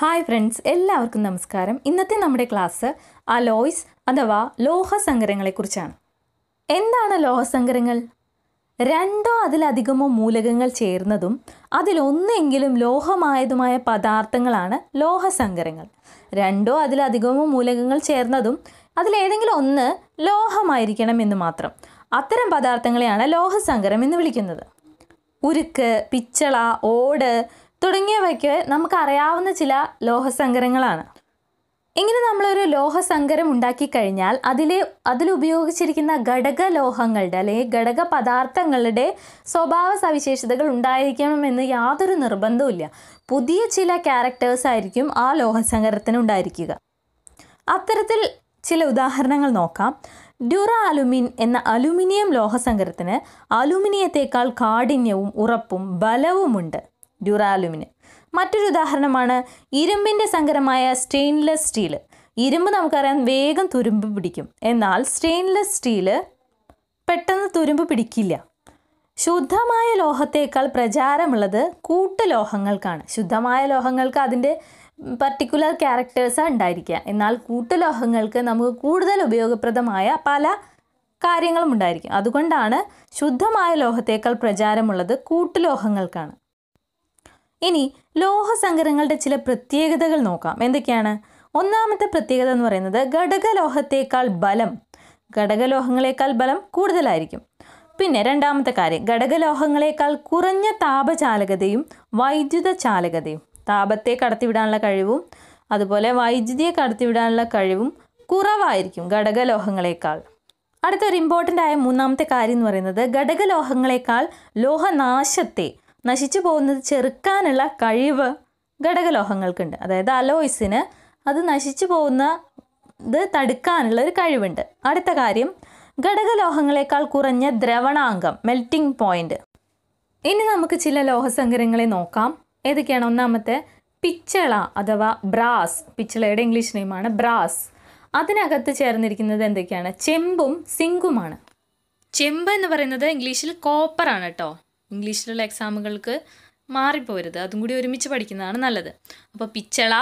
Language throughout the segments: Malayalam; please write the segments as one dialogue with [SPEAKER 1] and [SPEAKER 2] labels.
[SPEAKER 1] ഹായ് ഫ്രണ്ട്സ് എല്ലാവർക്കും നമസ്കാരം ഇന്നത്തെ നമ്മുടെ ക്ലാസ് അലോയ്സ് അഥവാ ലോഹസങ്കരങ്ങളെക്കുറിച്ചാണ് എന്താണ് ലോഹസങ്കരങ്ങൾ രണ്ടോ അതിലധികമോ മൂലകങ്ങൾ ചേർന്നതും അതിലൊന്നെങ്കിലും ലോഹമായതുമായ പദാർത്ഥങ്ങളാണ് ലോഹസങ്കരങ്ങൾ രണ്ടോ അതിലധികമോ മൂലകങ്ങൾ ചേർന്നതും അതിലേതെങ്കിലും ഒന്ന് ലോഹമായിരിക്കണം എന്ന് മാത്രം അത്തരം പദാർത്ഥങ്ങളെയാണ് ലോഹസങ്കരം എന്ന് വിളിക്കുന്നത് ഉരുക്ക് പിച്ചള ഓട് തുടങ്ങിയവയ്ക്ക് നമുക്കറിയാവുന്ന ചില ലോഹസങ്കരങ്ങളാണ് ഇങ്ങനെ നമ്മളൊരു ലോഹസങ്കരം കഴിഞ്ഞാൽ അതിലെ അതിലുപയോഗിച്ചിരിക്കുന്ന ഘടക ലോഹങ്ങളുടെ അല്ലെങ്കിൽ ഘടക പദാർത്ഥങ്ങളുടെ സ്വഭാവ സവിശേഷതകൾ ഉണ്ടായിരിക്കണമെന്ന് യാതൊരു നിർബന്ധവുമില്ല പുതിയ ചില ക്യാരക്ടേഴ്സ് ആയിരിക്കും ആ ലോഹസങ്കരത്തിന് ഉണ്ടായിരിക്കുക അത്തരത്തിൽ ചില ഉദാഹരണങ്ങൾ നോക്കാം ഡ്യൂറ അലുമിൻ എന്ന അലുമിനിയം ലോഹസങ്കരത്തിന് അലുമിനിയത്തേക്കാൾ കാഠിന്യവും ഉറപ്പും ബലവുമുണ്ട് ഡ്യൂറാലുമിന് മറ്റൊരു ഉദാഹരണമാണ് ഇരുമ്പിൻ്റെ സങ്കരമായ സ്റ്റെയിൻലെസ് സ്റ്റീല് ഇരുമ്പ് നമുക്കറിയാം വേഗം തുരുമ്പ് പിടിക്കും എന്നാൽ സ്റ്റെയിൻലെസ് സ്റ്റീല് പെട്ടെന്ന് തുരുമ്പ് പിടിക്കില്ല ശുദ്ധമായ ലോഹത്തേക്കാൾ പ്രചാരമുള്ളത് ലോഹങ്ങൾക്കാണ് ശുദ്ധമായ ലോഹങ്ങൾക്ക് അതിൻ്റെ പർട്ടിക്കുലർ ക്യാരക്ടേഴ്സാണ് ഉണ്ടായിരിക്കുക എന്നാൽ ലോഹങ്ങൾക്ക് നമുക്ക് കൂടുതൽ ഉപയോഗപ്രദമായ പല കാര്യങ്ങളും ഉണ്ടായിരിക്കും അതുകൊണ്ടാണ് ശുദ്ധമായ ലോഹത്തേക്കാൾ പ്രചാരമുള്ളത് കൂട്ടുലോഹങ്ങൾക്കാണ് ഇനി ലോഹസങ്കരങ്ങളുടെ ചില പ്രത്യേകതകൾ നോക്കാം എന്തൊക്കെയാണ് ഒന്നാമത്തെ പ്രത്യേകത എന്ന് പറയുന്നത് ഘടകലോഹത്തേക്കാൾ ബലം ഘടകലോഹങ്ങളേക്കാൾ ബലം കൂടുതലായിരിക്കും പിന്നെ രണ്ടാമത്തെ കാര്യം ഘടകലോഹങ്ങളേക്കാൾ കുറഞ്ഞ താപചാലകതയും വൈദ്യുത ചാലകതയും താപത്തെ കടത്തിവിടാനുള്ള കഴിവും അതുപോലെ വൈദ്യുതിയെ കടത്തിവിടാനുള്ള കഴിവും കുറവായിരിക്കും ഘടകലോഹങ്ങളേക്കാൾ അടുത്തൊരു ഇമ്പോർട്ടൻ്റ് ആയ മൂന്നാമത്തെ കാര്യം എന്ന് പറയുന്നത് ഘടകലോഹങ്ങളെക്കാൾ ലോഹനാശത്തെ നശിച്ചു പോകുന്നത് ചെറുക്കാനുള്ള കഴിവ് ഘടകലോഹങ്ങൾക്കുണ്ട് അതായത് അലോയ്സിന് അത് നശിച്ചു പോകുന്ന ഇത് തടുക്കാനുള്ള ഒരു കഴിവുണ്ട് അടുത്ത കാര്യം ഘടകലോഹങ്ങളെക്കാൾ കുറഞ്ഞ ദ്രവണാംഗം മെൽറ്റിംഗ് പോയിന്റ് ഇനി നമുക്ക് ചില ലോഹസങ്കരങ്ങളെ നോക്കാം ഏതൊക്കെയാണ് ഒന്നാമത്തെ പിച്ചള അഥവാ ബ്രാസ് പിച്ചളയുടെ ഇംഗ്ലീഷ് നെയിമാണ് ബ്രാസ് അതിനകത്ത് ചേർന്നിരിക്കുന്നത് എന്തൊക്കെയാണ് ചെമ്പും സിങ്കുമാണ് ചെമ്പ് എന്ന് പറയുന്നത് ഇംഗ്ലീഷിൽ കോപ്പർ ആണ് കേട്ടോ ഇംഗ്ലീഷിലുള്ള എക്സാമുകൾക്ക് മാറിപ്പോരുത് അതും കൂടി ഒരുമിച്ച് പഠിക്കുന്നതാണ് നല്ലത് അപ്പോൾ പിച്ചള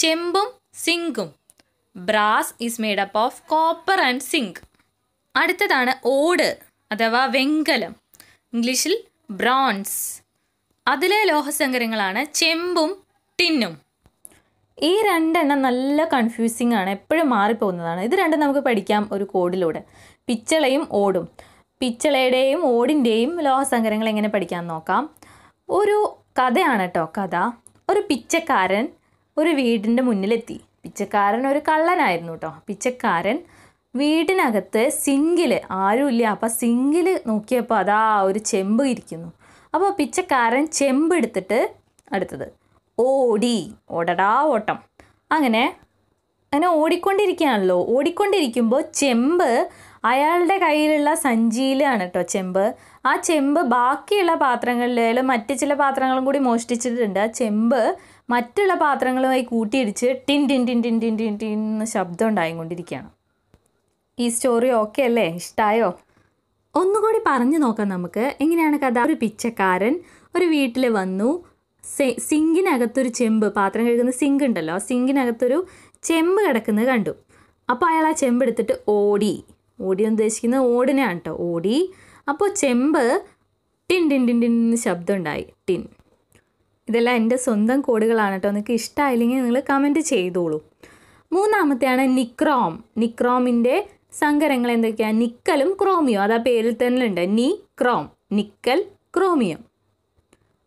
[SPEAKER 1] ചെമ്പും സിങ്കും brass is made up of copper and zinc അടുത്തതാണ് ഓട് അഥവാ വെങ്കലം ഇംഗ്ലീഷിൽ ബ്രോൺസ് അതിലെ ലോഹസങ്കരങ്ങളാണ് ചെമ്പും ടിന്നും ഈ രണ്ടെണ്ണം നല്ല കൺഫ്യൂസിങ് ആണ് എപ്പോഴും മാറിപ്പോകുന്നതാണ് ഇത് രണ്ടും നമുക്ക് പഠിക്കാം ഒരു കോഡിലൂടെ പിച്ചളയും ഓടും പിച്ചളയുടെയും ഓടിൻ്റെയും ലോഹസങ്കരങ്ങൾ എങ്ങനെ പഠിക്കാൻ നോക്കാം ഒരു കഥയാണ് കേട്ടോ കഥ ഒരു പിച്ചക്കാരൻ ഒരു വീടിൻ്റെ മുന്നിലെത്തി പിച്ചക്കാരൻ ഒരു കള്ളനായിരുന്നു കേട്ടോ പിച്ചക്കാരൻ വീടിനകത്ത് സിങ്കിൽ ആരുമില്ല അപ്പോൾ സിങ്കിൽ നോക്കിയപ്പോൾ അതാ ഒരു ചെമ്പ് ഇരിക്കുന്നു അപ്പോൾ പിച്ചക്കാരൻ ചെമ്പ് എടുത്തിട്ട് അടുത്തത് ഓടി ഓടടാ ഓട്ടം അങ്ങനെ അങ്ങനെ ഓടിക്കൊണ്ടിരിക്കുകയാണല്ലോ ഓടിക്കൊണ്ടിരിക്കുമ്പോൾ ചെമ്പ് അയാളുടെ കയ്യിലുള്ള സഞ്ചിയിലാണ് കേട്ടോ ചെമ്പ് ആ ചെമ്പ് ബാക്കിയുള്ള പാത്രങ്ങളിലായാലും മറ്റ് ചില പാത്രങ്ങളും കൂടി മോഷ്ടിച്ചിട്ടുണ്ട് ആ ചെമ്പ് മറ്റുള്ള പാത്രങ്ങളുമായി കൂട്ടിയിടിച്ച് ടിൻ ടിൻ ടിൻ ടിൻ ടിൻ ടിൻ ടിൻ എന്ന് ശബ്ദം ഉണ്ടായിക്കൊണ്ടിരിക്കുകയാണ് ഈ സ്റ്റോറി ഓക്കെ അല്ലേ ഇഷ്ടമായോ ഒന്നുകൂടി പറഞ്ഞു നോക്കാം നമുക്ക് എങ്ങനെയാണ് കഥ ഒരു പിച്ചക്കാരൻ ഒരു വീട്ടിൽ വന്നു സിങ്കിനകത്തൊരു ചെമ്പ് പാത്രം കഴുകുന്ന സിങ്ക് ഉണ്ടല്ലോ ആ സിങ്കിനകത്തൊരു ചെമ്പ് കിടക്കുന്നത് കണ്ടു അപ്പോൾ അയാൾ ആ ചെമ്പ് എടുത്തിട്ട് ഓടി ഓടി ഉദ്ദേശിക്കുന്നത് ഓടിനെയാണ് കേട്ടോ ഓടി അപ്പോൾ ചെമ്പ് ടിൻ ടിൻ ടിൻ ടിൻ ശബ്ദം ഉണ്ടായി ടിൻ ഇതെല്ലാം എൻ്റെ സ്വന്തം കോഡുകളാണ് കേട്ടോ നിങ്ങൾക്ക് ഇഷ്ടമായില്ലെങ്കിൽ നിങ്ങൾ കമൻറ്റ് ചെയ്തോളൂ മൂന്നാമത്തെയാണ് നിക്രോം നിക്രോമിൻ്റെ സങ്കരങ്ങൾ എന്തൊക്കെയാണ് നിക്കലും ക്രോമിയോ അതാ ആ പേരിൽ തന്നെ ഉണ്ട് നി ക്രോം നിക്കൽ ക്രോമിയം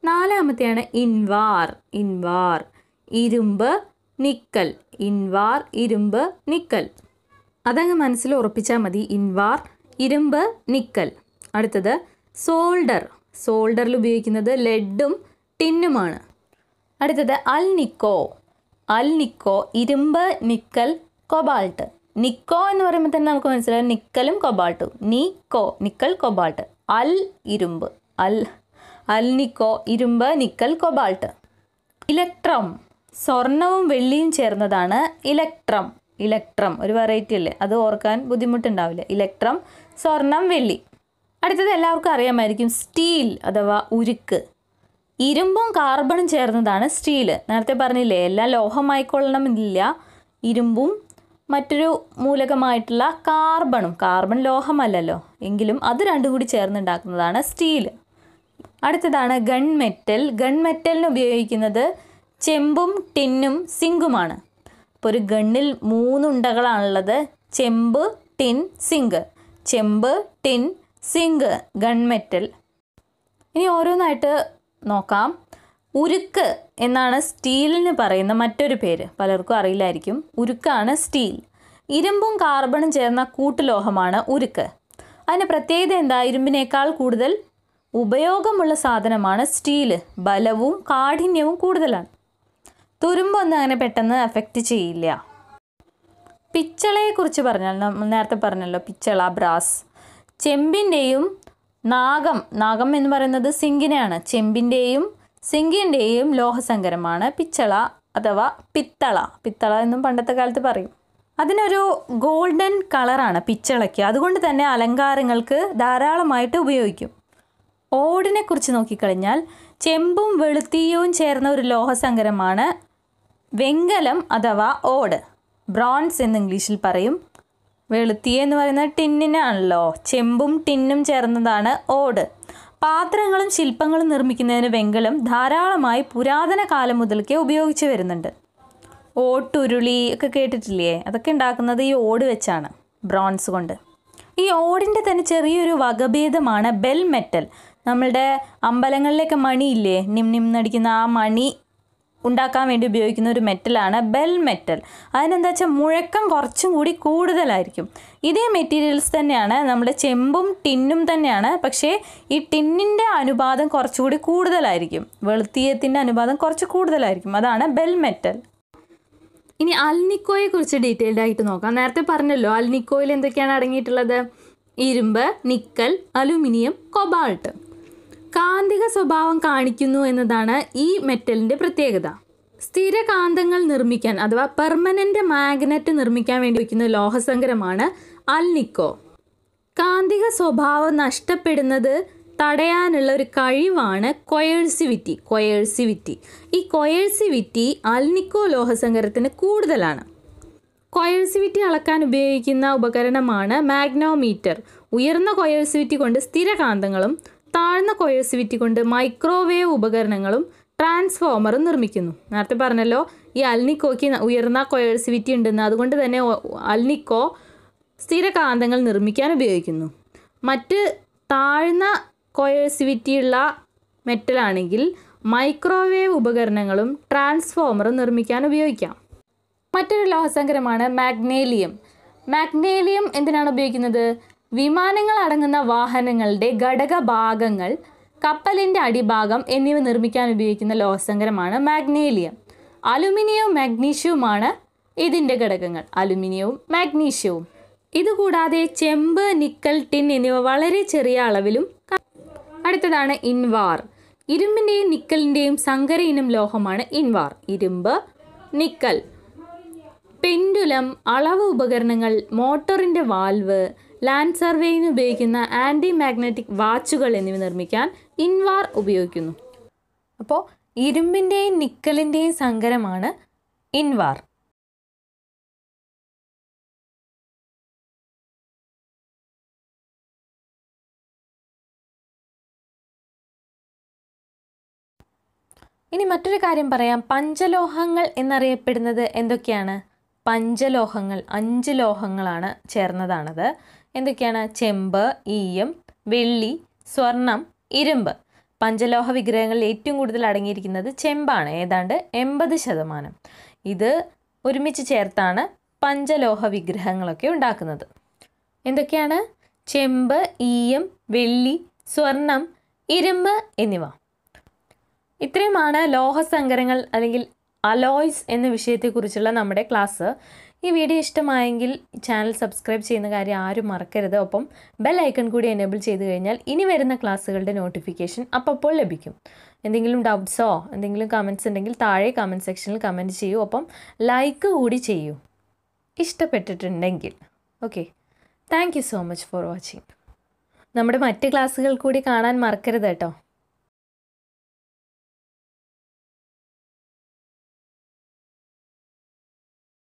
[SPEAKER 1] നാലാമത്തെയാണ് ഇൻവാർ ഇൻവാർ ഇരുമ്പ് നിക്കൽ ഇൻവാർ ഇരുമ്പ് നിക്കൽ അതങ്ങ് മനസ്സിൽ ഉറപ്പിച്ചാൽ മതി ഇൻവാർ ഇരുമ്പ് നിക്കൽ അടുത്തത് സോൾഡർ സോൾഡറിൽ ഉപയോഗിക്കുന്നത് ലെഡും ടിന്നുമാണ് അടുത്തത് അൽ നിക്കോ അൽ നിക്കോ ഇരുമ്പ് നിക്കൽ കൊബാൾട്ട് നിക്കോ എന്ന് പറയുമ്പോൾ തന്നെ നമുക്ക് മനസ്സിലാവും നിക്കലും കൊബാൾട്ടും നിക്കോ നിക്കൽ കൊബാൾട്ട് അൽ ഇരുമ്പ് അൽ അൽ നിക്കോ ഇരുമ്പ് നിക്കൽ കൊബാൾട്ട് ഇലക്ട്രം സ്വർണവും വെള്ളിയും ചേർന്നതാണ് ഇലക്ട്രം ഇലക്ട്രം ഒരു വെറൈറ്റി അല്ലേ അത് ഓർക്കാൻ ബുദ്ധിമുട്ടുണ്ടാവില്ല ഇലക്ട്രം സ്വർണം വെള്ളി അടുത്തത് എല്ലാവർക്കും അറിയാമായിരിക്കും സ്റ്റീൽ അഥവാ ഉരുക്ക് ഇരുമ്പും കാർബണും ചേർന്നതാണ് സ്റ്റീൽ നേരത്തെ പറഞ്ഞില്ലേ എല്ലാ ലോഹമായിക്കൊള്ളണമെന്നില്ല ഇരുമ്പും മറ്റൊരു മൂലകമായിട്ടുള്ള കാർബണും കാർബൺ ലോഹമല്ലല്ലോ എങ്കിലും അത് രണ്ടും കൂടി ചേർന്നുണ്ടാക്കുന്നതാണ് സ്റ്റീൽ അടുത്തതാണ് ഗൺ മെറ്റൽ ഗൺ മെറ്റലിന് ഉപയോഗിക്കുന്നത് ചെമ്പും ടിന്നും സിങ്കുമാണ് ഇപ്പോൾ ഒരു ഗണ്ണിൽ മൂന്നുണ്ടകളാണുള്ളത് ചെമ്പ് ടിൻ സിങ്ക് ചെമ്പ് ടിൻ സിങ്ക് ഗൺമെറ്റൽ ഇനി ഓരോന്നായിട്ട് നോക്കാം ഉരുക്ക് എന്നാണ് സ്റ്റീലിന് പറയുന്ന മറ്റൊരു പേര് പലർക്കും അറിയില്ലായിരിക്കും ഉരുക്കാണ് സ്റ്റീൽ ഇരുമ്പും കാർബണും ചേർന്ന കൂട്ടുലോഹമാണ് ഉരുക്ക് അതിൻ്റെ പ്രത്യേകത എന്താ ഇരുമ്പിനേക്കാൾ കൂടുതൽ ഉപയോഗമുള്ള സാധനമാണ് സ്റ്റീല് ബലവും കാഠിന്യവും കൂടുതലാണ് തുരുമ്പൊന്നും അങ്ങനെ പെട്ടെന്ന് എഫക്റ്റ് ചെയ്യില്ല പിച്ചളയെക്കുറിച്ച് പറഞ്ഞാൽ നമ്മൾ നേരത്തെ പറഞ്ഞല്ലോ പിച്ചള ബ്രാസ് ചെമ്പിൻ്റെയും നാഗം നാഗം എന്ന് പറയുന്നത് സിങ്കിനെയാണ് ചെമ്പിൻ്റെയും സിങ്കിൻ്റെയും ലോഹസങ്കരമാണ് പിച്ചള അഥവാ പിത്തള പിത്തള എന്നും പണ്ടത്തെ കാലത്ത് പറയും അതിനൊരു ഗോൾഡൻ കളറാണ് പിച്ചളയ്ക്ക് അതുകൊണ്ട് തന്നെ അലങ്കാരങ്ങൾക്ക് ധാരാളമായിട്ട് ഉപയോഗിക്കും ഓടിനെക്കുറിച്ച് കുറിച്ച് നോക്കിക്കഴിഞ്ഞാൽ ചെമ്പും വെളുത്തീയവും ചേർന്ന ഒരു ലോഹസങ്കരമാണ് വെങ്കലം അഥവാ ഓട് ബ്രോൺസ് എന്ന് ഇംഗ്ലീഷിൽ പറയും വെളുത്തി എന്ന് പറയുന്നത് ടിന്നിനാണല്ലോ ചെമ്പും ടിന്നും ചേർന്നതാണ് ഓട് പാത്രങ്ങളും ശില്പങ്ങളും നിർമ്മിക്കുന്നതിന് വെങ്കലം ധാരാളമായി പുരാതന കാലം മുതൽക്കേ ഉപയോഗിച്ചു വരുന്നുണ്ട് ഓട്ടുരുളി ഒക്കെ കേട്ടിട്ടില്ലേ അതൊക്കെ ഉണ്ടാക്കുന്നത് ഈ ഓട് വെച്ചാണ് ബ്രോൺസ് കൊണ്ട് ഈ ഓടിൻ്റെ തന്നെ ചെറിയൊരു വകഭേദമാണ് ബെൽ മെറ്റൽ നമ്മളുടെ അമ്പലങ്ങളിലൊക്കെ മണിയില്ലേ നിം നിം നടിക്കുന്ന ആ മണി ഉണ്ടാക്കാൻ വേണ്ടി ഉപയോഗിക്കുന്ന ഒരു മെറ്റലാണ് ബെൽ മെറ്റൽ അതിനെന്താ വെച്ചാൽ മുഴക്കം കുറച്ചും കൂടി കൂടുതലായിരിക്കും ഇതേ മെറ്റീരിയൽസ് തന്നെയാണ് നമ്മുടെ ചെമ്പും ടിന്നും തന്നെയാണ് പക്ഷേ ഈ ടിന്നിൻ്റെ അനുപാതം കുറച്ചുകൂടി കൂടുതലായിരിക്കും വെളുത്തീയത്തിൻ്റെ അനുപാതം കുറച്ച് കൂടുതലായിരിക്കും അതാണ് ബെൽ മെറ്റൽ ഇനി അൽനിക്കോയെ കുറിച്ച് ഡീറ്റെയിൽഡ് ആയിട്ട് നോക്കാം നേരത്തെ പറഞ്ഞല്ലോ അൽനിക്കോയിൽ എന്തൊക്കെയാണ് അടങ്ങിയിട്ടുള്ളത് ഇരുമ്പ് നിക്കൽ അലുമിനിയം കൊബാൾട്ട് കാന്തിക സ്വഭാവം കാണിക്കുന്നു എന്നതാണ് ഈ മെറ്റലിൻ്റെ പ്രത്യേകത സ്ഥിര കാന്തങ്ങൾ നിർമ്മിക്കാൻ അഥവാ പെർമനൻ്റ് മാഗ്നറ്റ് നിർമ്മിക്കാൻ വേണ്ടി വയ്ക്കുന്ന ലോഹസങ്കരമാണ് അൽനിക്കോ കാന്തിക സ്വഭാവം നഷ്ടപ്പെടുന്നത് തടയാനുള്ള ഒരു കഴിവാണ് കൊയേഴ്സിവിറ്റി കൊയേഴ്സിവിറ്റി ഈ കൊയേഴ്സിവിറ്റി അൽനിക്കോ ലോഹസങ്കരത്തിന് കൂടുതലാണ് കൊയേഴ്സിവിറ്റി അളക്കാൻ ഉപയോഗിക്കുന്ന ഉപകരണമാണ് മാഗ്നോമീറ്റർ ഉയർന്ന കൊയേഴ്സിവിറ്റി കൊണ്ട് സ്ഥിരകാന്തങ്ങളും താഴ്ന്ന കൊയേഴ്സിവിറ്റി കൊണ്ട് മൈക്രോവേവ് ഉപകരണങ്ങളും ട്രാൻസ്ഫോമറും നിർമ്മിക്കുന്നു നേരത്തെ പറഞ്ഞല്ലോ ഈ അൽനിക്കോയ്ക്ക് ഉയർന്ന കൊയേഴ്സിവിറ്റി ഉണ്ടെന്ന് അതുകൊണ്ട് തന്നെ അൽനിക്കോ സ്ഥിരകാന്തങ്ങൾ നിർമ്മിക്കാൻ ഉപയോഗിക്കുന്നു മറ്റ് താഴ്ന്ന കൊയേഴ്സിവിറ്റിയുള്ള മെറ്റലാണെങ്കിൽ മൈക്രോവേവ് ഉപകരണങ്ങളും ട്രാൻസ്ഫോമറും നിർമ്മിക്കാൻ ഉപയോഗിക്കാം മറ്റൊരു ലോഹസങ്കരമാണ് മാഗ്നേലിയം മാഗ്നേലിയം എന്തിനാണ് ഉപയോഗിക്കുന്നത് വിമാനങ്ങൾ അടങ്ങുന്ന വാഹനങ്ങളുടെ ഘടക ഭാഗങ്ങൾ കപ്പലിൻ്റെ അടിഭാഗം എന്നിവ നിർമ്മിക്കാൻ ഉപയോഗിക്കുന്ന ലോഹസങ്കരമാണ് മാഗ്നേലിയം അലുമിനിയവും മാഗ്നീഷ്യവുമാണ് ഇതിൻ്റെ ഘടകങ്ങൾ അലുമിനിയവും മാഗ്നീഷ്യവും ഇതുകൂടാതെ ചെമ്പ് നിക്കൽ ടിൻ എന്നിവ വളരെ ചെറിയ അളവിലും അടുത്തതാണ് ഇൻവാർ ഇരുമ്പിൻ്റെയും നിക്കലിൻ്റെയും സങ്കര ഇനം ലോഹമാണ് ഇൻവാർ ഇരുമ്പ് നിക്കൽ പെൻഡുലം അളവ് ഉപകരണങ്ങൾ മോട്ടോറിൻ്റെ വാൽവ് ലാൻഡ് സർവേയിന് ഉപയോഗിക്കുന്ന ആൻറ്റി മാഗ്നറ്റിക് വാച്ചുകൾ എന്നിവ നിർമ്മിക്കാൻ ഇൻവാർ ഉപയോഗിക്കുന്നു അപ്പോൾ ഇരുമ്പിൻ്റെയും നിക്കലിൻ്റെയും സങ്കരമാണ് ഇൻവാർ ഇനി മറ്റൊരു കാര്യം പറയാം പഞ്ചലോഹങ്ങൾ എന്നറിയപ്പെടുന്നത് എന്തൊക്കെയാണ് പഞ്ചലോഹങ്ങൾ അഞ്ച് ലോഹങ്ങളാണ് ചേർന്നതാണത് എന്തൊക്കെയാണ് ചെമ്പ് ഈയം വെള്ളി സ്വർണം ഇരുമ്പ് പഞ്ചലോഹ വിഗ്രഹങ്ങളിൽ ഏറ്റവും കൂടുതൽ അടങ്ങിയിരിക്കുന്നത് ചെമ്പാണ് ഏതാണ്ട് എൺപത് ശതമാനം ഇത് ഒരുമിച്ച് ചേർത്താണ് പഞ്ചലോഹ വിഗ്രഹങ്ങളൊക്കെ ഉണ്ടാക്കുന്നത് എന്തൊക്കെയാണ് ചെമ്പ് ഈയം വെള്ളി സ്വർണം ഇരുമ്പ് എന്നിവ ഇത്രയുമാണ് ലോഹസങ്കരങ്ങൾ അല്ലെങ്കിൽ അലോയ്സ് എന്ന വിഷയത്തെക്കുറിച്ചുള്ള നമ്മുടെ ക്ലാസ് ഈ വീഡിയോ ഇഷ്ടമായെങ്കിൽ ചാനൽ സബ്സ്ക്രൈബ് ചെയ്യുന്ന കാര്യം ആരും മറക്കരുത് ഒപ്പം ബെൽ ഐക്കൺ കൂടി എനേബിൾ ചെയ്ത് കഴിഞ്ഞാൽ ഇനി വരുന്ന ക്ലാസ്സുകളുടെ നോട്ടിഫിക്കേഷൻ അപ്പോൾ ലഭിക്കും എന്തെങ്കിലും ഡൗട്ട്സോ എന്തെങ്കിലും കമൻസ് ഉണ്ടെങ്കിൽ താഴെ കമൻറ്റ് സെക്ഷനിൽ കമൻറ്റ് ചെയ്യൂ ഒപ്പം ലൈക്ക് കൂടി ചെയ്യൂ ഇഷ്ടപ്പെട്ടിട്ടുണ്ടെങ്കിൽ okay thank so much for watching നമ്മുടെ മറ്റ് ക്ലാസ്സുകൾ കൂടി കാണാൻ മറക്കരുത് കേട്ടോ